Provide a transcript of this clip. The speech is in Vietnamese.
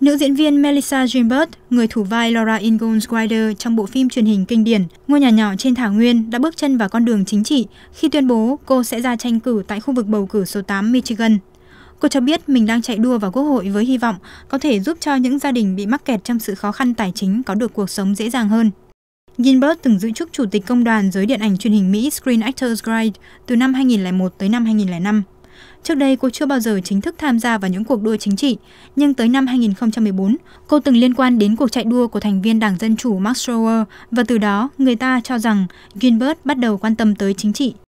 Nữ diễn viên Melissa Gilbert, người thủ vai Laura Ingalls Wilder trong bộ phim truyền hình kinh điển Ngôi nhà nhỏ trên thảo nguyên đã bước chân vào con đường chính trị khi tuyên bố cô sẽ ra tranh cử tại khu vực bầu cử số 8 Michigan. Cô cho biết mình đang chạy đua vào Quốc hội với hy vọng có thể giúp cho những gia đình bị mắc kẹt trong sự khó khăn tài chính có được cuộc sống dễ dàng hơn. Gilbert từng giữ chức chủ tịch công đoàn giới điện ảnh truyền hình Mỹ Screen Actors Guild từ năm 2001 tới năm 2005. Trước đây cô chưa bao giờ chính thức tham gia vào những cuộc đua chính trị, nhưng tới năm 2014, cô từng liên quan đến cuộc chạy đua của thành viên Đảng Dân Chủ Max Schroer và từ đó người ta cho rằng Gilbert bắt đầu quan tâm tới chính trị.